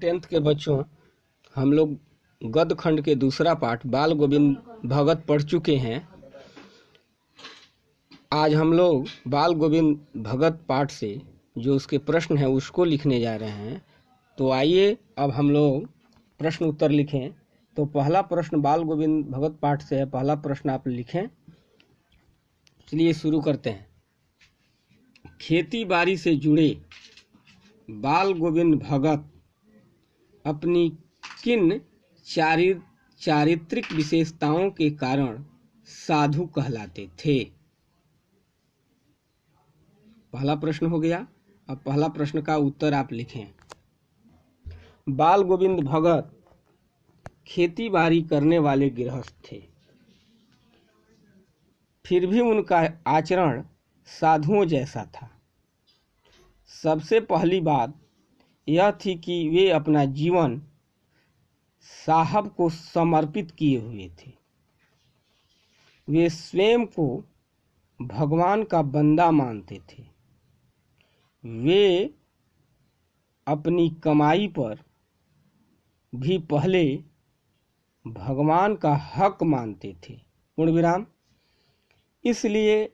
tenth के बच्चों हम लोग गद खंड के दूसरा पाठ बाल गोविंद भगत पढ़ चुके हैं आज हम लोग बाल गोविंद भगत पाठ से जो उसके प्रश्न हैं उसको लिखने जा रहे हैं तो आइए अब हम लोग प्रश्न उत्तर लिखें तो पहला प्रश्न बाल गोविंद भगत पाठ से है पहला प्रश्न आप लिखें चलिए शुरू करते हैं खेती बाड़ी से जुड़े बाल गोविंद भगत अपनी किन चारि चारित्रिक विशेषताओं के कारण साधु कहलाते थे पहला प्रश्न हो गया अब पहला प्रश्न का उत्तर आप लिखें बाल गोविंद भगत खेती बाड़ी करने वाले गृहस्थ थे फिर भी उनका आचरण साधुओं जैसा था सबसे पहली बात यह थी कि वे अपना जीवन साहब को समर्पित किए हुए थे वे स्वयं को भगवान का बंदा मानते थे वे अपनी कमाई पर भी पहले भगवान का हक मानते थे पूर्ण विराम इसलिए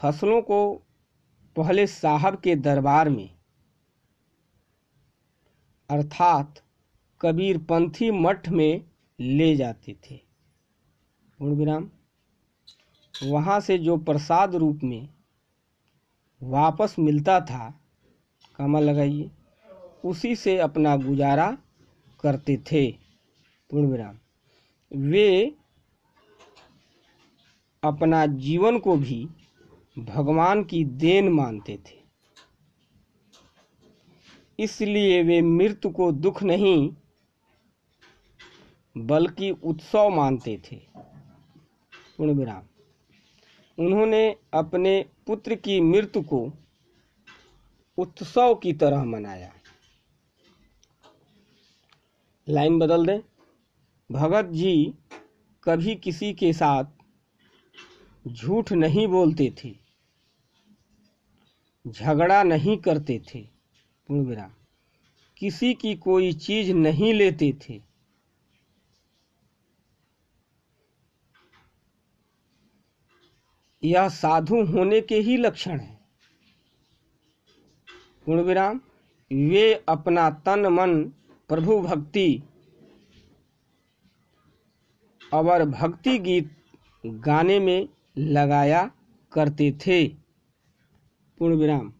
फसलों को पहले साहब के दरबार में अर्थात कबीरपंथी मठ में ले जाते थे पूर्ण विराम वहाँ से जो प्रसाद रूप में वापस मिलता था कमा लगाइए उसी से अपना गुजारा करते थे पूर्ण विराम वे अपना जीवन को भी भगवान की देन मानते थे इसलिए वे मृत्यु को दुख नहीं बल्कि उत्सव मानते थे विराम उन्होंने अपने पुत्र की मृत्यु को उत्सव की तरह मनाया लाइन बदल दें भगत जी कभी किसी के साथ झूठ नहीं बोलते थे झगड़ा नहीं करते थे पूर्ण विराम किसी की कोई चीज नहीं लेते थे यह साधु होने के ही लक्षण है पूर्ण विराम वे अपना तन मन प्रभु भक्ति और भक्ति गीत गाने में लगाया करते थे पूर्ण विराम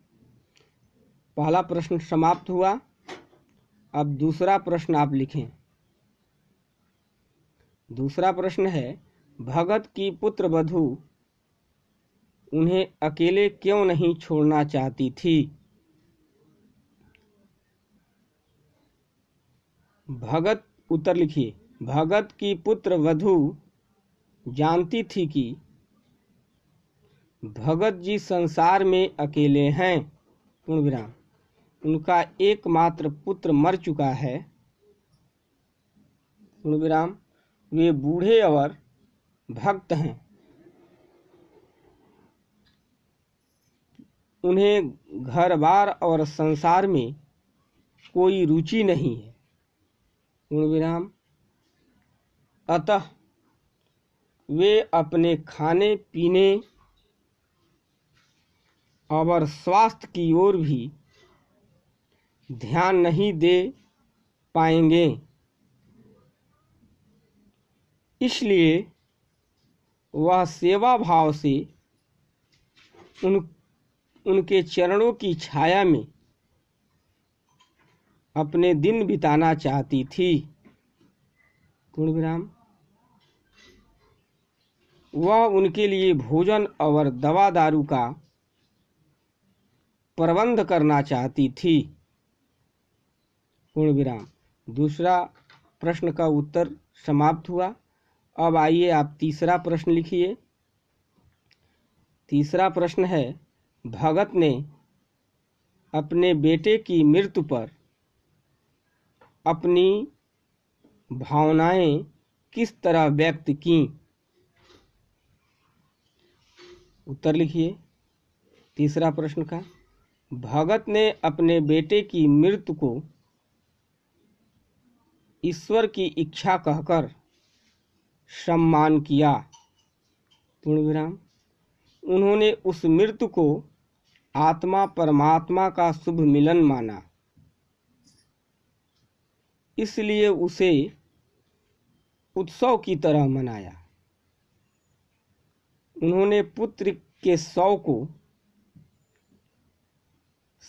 पहला प्रश्न समाप्त हुआ अब दूसरा प्रश्न आप लिखें दूसरा प्रश्न है भगत की पुत्र वधु उन्हें अकेले क्यों नहीं छोड़ना चाहती थी भगत उत्तर लिखिए भगत की पुत्र वधु जानती थी कि भगत जी संसार में अकेले हैं पूर्ण विराम उनका एकमात्र पुत्र मर चुका है पूर्ण विराम वे बूढ़े और भक्त हैं उन्हें घर बार और संसार में कोई रुचि नहीं है पूर्ण विराम अतः वे अपने खाने पीने और स्वास्थ्य की ओर भी ध्यान नहीं दे पाएंगे इसलिए वह सेवा भाव से उन उनके चरणों की छाया में अपने दिन बिताना चाहती थी पूर्ण विराम वह उनके लिए भोजन और दवा दारू का प्रबंध करना चाहती थी पूर्ण विराम दूसरा प्रश्न का उत्तर समाप्त हुआ अब आइए आप तीसरा प्रश्न लिखिए तीसरा प्रश्न है भगत ने अपने बेटे की मृत्यु पर अपनी भावनाएं किस तरह व्यक्त की उत्तर लिखिए तीसरा प्रश्न का भगत ने अपने बेटे की मृत्यु को ईश्वर की इच्छा कहकर सम्मान किया पूर्ण विराम उन्होंने उस मृत्यु को आत्मा परमात्मा का शुभ मिलन माना इसलिए उसे उत्सव की तरह मनाया उन्होंने पुत्र के शव को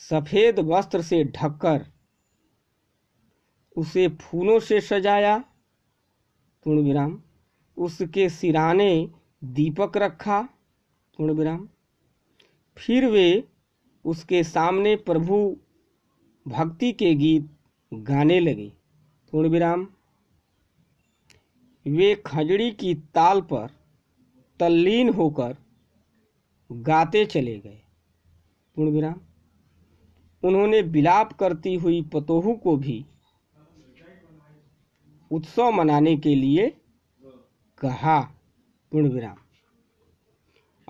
सफेद वस्त्र से ढककर उसे फूलों से सजाया पूर्ण विराम उसके सिराने दीपक रखा पूर्ण विराम फिर वे उसके सामने प्रभु भक्ति के गीत गाने लगे पूर्ण विराम वे खजड़ी की ताल पर तल्लीन होकर गाते चले गए पूर्ण विराम उन्होंने विलाप करती हुई पतोहू को भी उत्सव मनाने के लिए कहा पूर्ण विराम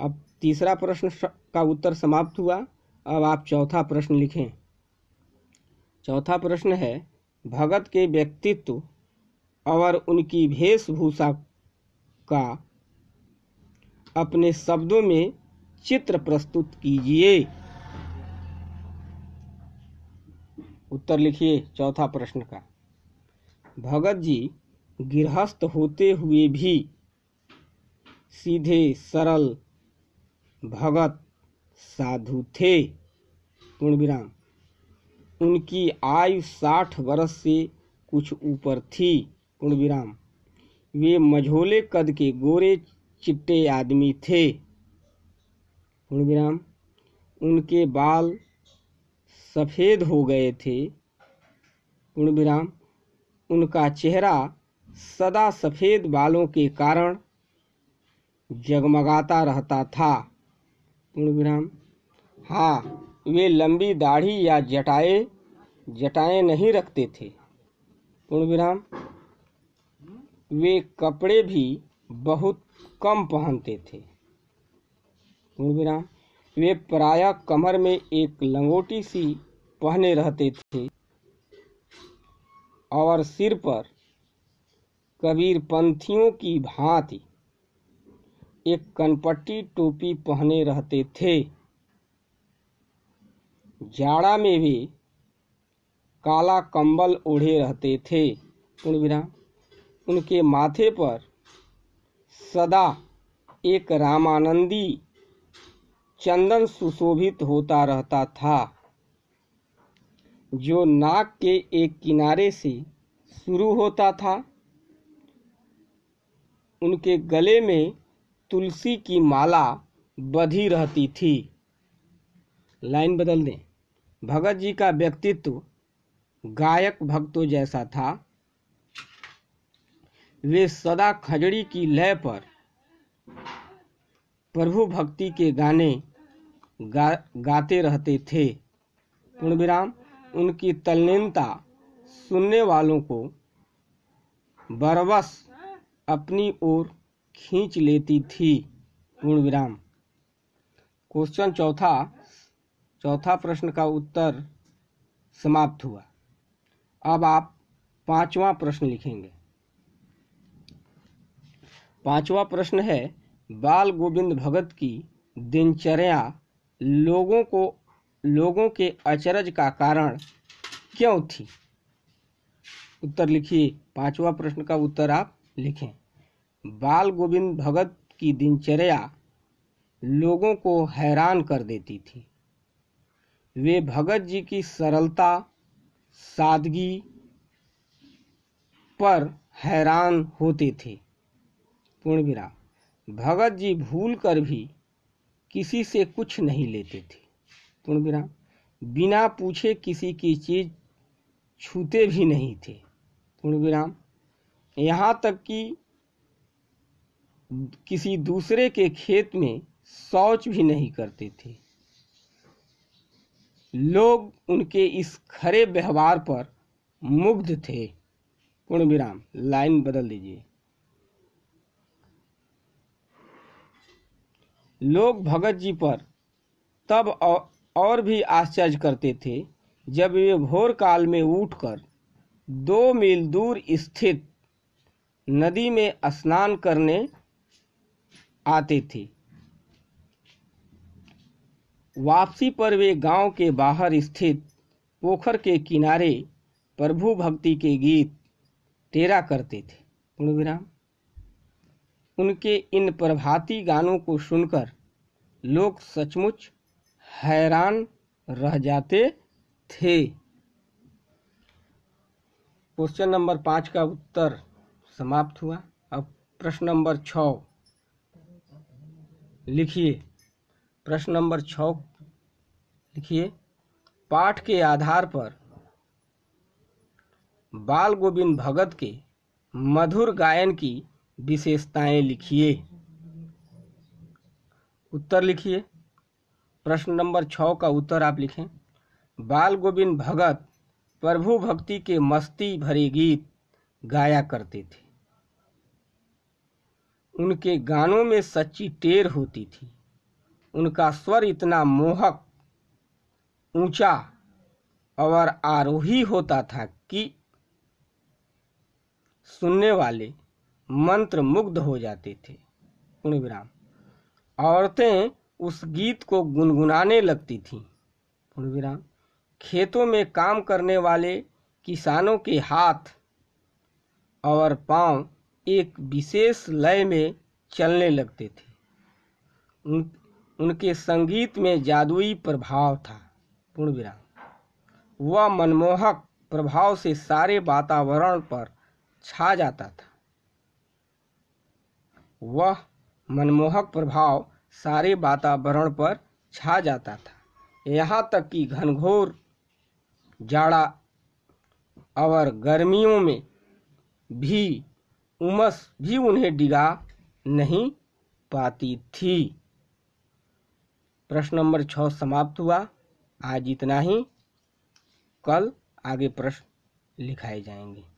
अब तीसरा प्रश्न का उत्तर समाप्त हुआ अब आप चौथा प्रश्न लिखें चौथा प्रश्न है भगत के व्यक्तित्व और उनकी वेशभूषा का अपने शब्दों में चित्र प्रस्तुत कीजिए उत्तर लिखिए चौथा प्रश्न का भगत जी गृहस्थ होते हुए भी सीधे सरल भगत साधु थे विराम उनकी आयु साठ वर्ष से कुछ ऊपर थी विराम वे मझोले कद के गोरे चिट्टे आदमी थे विराम उनके बाल सफ़ेद हो गए थे विराम उनका चेहरा सदा सफ़ेद बालों के कारण जगमगाता रहता था पूर्णविराम हाँ वे लंबी दाढ़ी या जटाए जटाएं नहीं रखते थे पूर्ण विराम वे कपड़े भी बहुत कम पहनते थे पूर्ण विराम वे प्रायः कमर में एक लंगोटी सी पहने रहते थे और सिर पर कबीर पंथियों की भांति एक कनपट्टी टोपी पहने रहते थे जाड़ा में भी काला कंबल ओढ़े रहते थे पूर्ण उनके माथे पर सदा एक रामानंदी चंदन सुशोभित होता रहता था जो नाक के एक किनारे से शुरू होता था उनके गले में तुलसी की माला बधी रहती थी लाइन बदल दें भगत जी का व्यक्तित्व गायक भक्तों जैसा था वे सदा खजड़ी की लय पर प्रभु भक्ति के गाने गा, गाते रहते थे पूर्ण विराम उनकी तल्लीनता सुनने वालों को बरवस अपनी ओर खींच लेती थी पूर्ण विराम क्वेश्चन चौथा चौथा प्रश्न का उत्तर समाप्त हुआ अब आप पांचवा प्रश्न लिखेंगे पांचवा प्रश्न है बाल गोविंद भगत की दिनचर्या लोगों को लोगों के अचरज का कारण क्यों थी उत्तर लिखिए पांचवा प्रश्न का उत्तर आप लिखें बाल गोविंद भगत की दिनचर्या लोगों को हैरान कर देती थी वे भगत जी की सरलता सादगी पर हैरान होते थे पूर्ण विराम भगत जी भूल कर भी किसी से कुछ नहीं लेते थे पूर्ण विराम बिना पूछे किसी की चीज छूते भी नहीं थे पूर्ण विराम यहाँ तक कि किसी दूसरे के खेत में शौच भी नहीं करते थे लोग उनके इस खरे व्यवहार पर मुग्ध थे पूर्ण विराम लाइन बदल दीजिए लोग भगत जी पर तब और भी आश्चर्य करते थे जब वे भोर काल में उठकर दो मील दूर स्थित नदी में स्नान करने आते थे वापसी पर वे गांव के बाहर स्थित पोखर के किनारे प्रभु भक्ति के गीत टेरा करते थे पूर्ण विराम उनके इन प्रभाती गानों को सुनकर लोग सचमुच हैरान रह जाते थे क्वेश्चन नंबर पाँच का उत्तर समाप्त हुआ अब प्रश्न नंबर छ लिखिए प्रश्न नंबर छ लिखिए पाठ के आधार पर बाल गोविंद भगत के मधुर गायन की विशेषताएं लिखिए उत्तर लिखिए प्रश्न नंबर छ का उत्तर आप लिखें बाल गोविंद भगत प्रभु भक्ति के मस्ती भरे गीत गाया करते थे उनके गानों में सच्ची टेर होती थी उनका स्वर इतना मोहक ऊंचा और आरोही होता था कि सुनने वाले मंत्र मुग्ध हो जाते थे पूर्ण विराम औरतें उस गीत को गुनगुनाने लगती थी पूर्णविराम खेतों में काम करने वाले किसानों के हाथ और पांव एक विशेष लय में चलने लगते थे उन उनके संगीत में जादुई प्रभाव था पूर्णविराम वह मनमोहक प्रभाव से सारे वातावरण पर छा जाता था वह मनमोहक प्रभाव सारे वातावरण पर छा जाता था यहाँ तक कि घनघोर जाड़ा और गर्मियों में भी उमस भी उन्हें डिगा नहीं पाती थी प्रश्न नंबर छ समाप्त हुआ आज इतना ही कल आगे प्रश्न लिखाए जाएंगे